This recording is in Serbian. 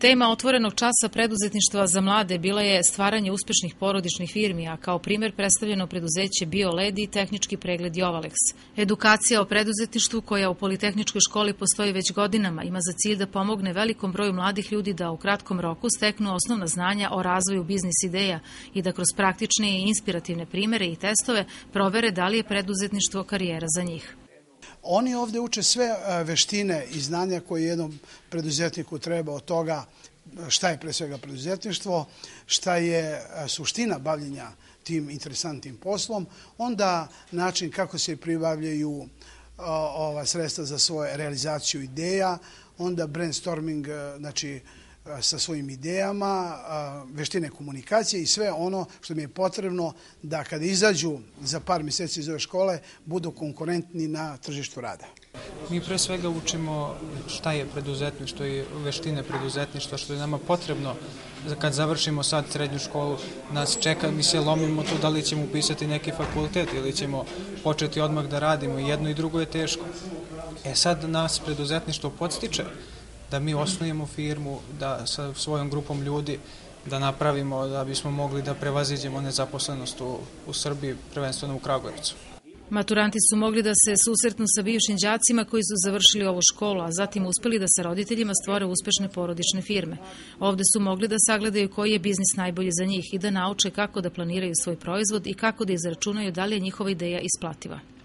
Tema otvorenog časa preduzetništva za mlade bila je stvaranje uspešnih porodičnih firmi, a kao primer predstavljeno preduzeće BioLed i tehnički pregled Jovalex. Edukacija o preduzetništvu koja u Politehničkoj školi postoji već godinama ima za cilj da pomogne velikom broju mladih ljudi da u kratkom roku steknu osnovna znanja o razvoju biznis ideja i da kroz praktične i inspirativne primere i testove provere da li je preduzetništvo karijera za njih. Oni ovde uče sve e, veštine i znanja koje jednom preduzetniku treba od toga šta je pre svega preduzetništvo, šta je e, suština bavljenja tim interesantnim poslom, onda način kako se pribavljaju e, ova sredstva za svoju realizaciju ideja, onda brainstorming, znači sa svojim idejama, veštine komunikacije i sve ono što mi je potrebno da kada izađu za par meseci iz ove škole budu konkurentni na tržištu rada. Mi pre svega učimo šta je preduzetništvo i veštine preduzetništva, što je nama potrebno kad završimo sad srednju školu, nas čeka, mi se lomimo tu da li ćemo upisati neki fakultet ili ćemo početi odmah da radimo. Jedno i drugo je teško. E sad nas preduzetništvo podstiče da mi osnujemo firmu da sa svojom grupom ljudi da napravimo da bismo mogli da prevaziđemo nezaposlenost u, u Srbiji, prvenstveno u Kragujevcu. Maturanti su mogli da se susretnu sa bivšim đacima koji su završili ovu školu, a zatim uspeli da sa roditeljima stvore uspešne porodične firme. Ovde su mogli da sagledaju koji je biznis najbolji za njih i da nauče kako da planiraju svoj proizvod i kako da izračunaju da li je njihova ideja isplativa.